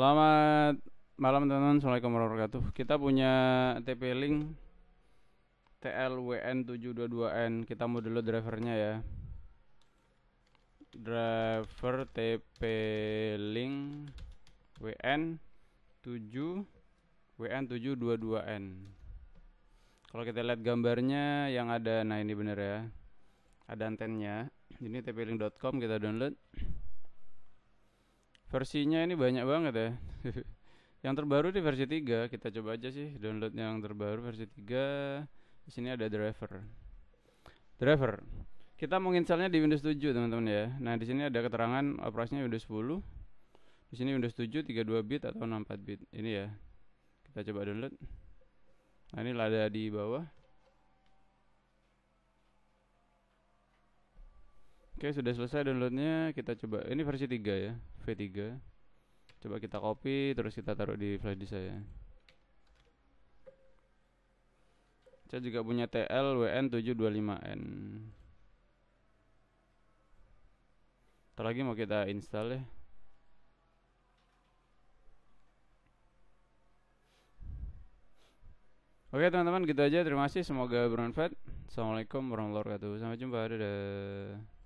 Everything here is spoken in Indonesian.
Selamat malam teman-teman. Assalamualaikum warahmatullahi wabarakatuh. Kita punya TP Link TLWN722N. Kita mau dulu drivernya ya. Driver TP Link WN 7 WN 722N. Kalau kita lihat gambarnya yang ada nah ini bener ya. Ada antennya. Ini tp-link.com kita download versinya ini banyak banget ya yang terbaru di versi 3 kita coba aja sih download yang terbaru versi 3 di sini ada driver driver kita menginstalnya di Windows 7 teman-teman ya nah di sini ada keterangan operasinya Windows 10 di sini Windows 7 32 bit atau 64 bit ini ya kita coba download nah ini ada di bawah Oke sudah selesai downloadnya kita coba ini versi 3 ya V3 coba kita copy terus kita taruh di flash disk saya saya juga punya tl WN 725 n terus lagi mau kita install ya Oke teman-teman gitu aja terima kasih semoga bermanfaat Assalamualaikum warahmatullahi wabarakatuh Sampai jumpa dadah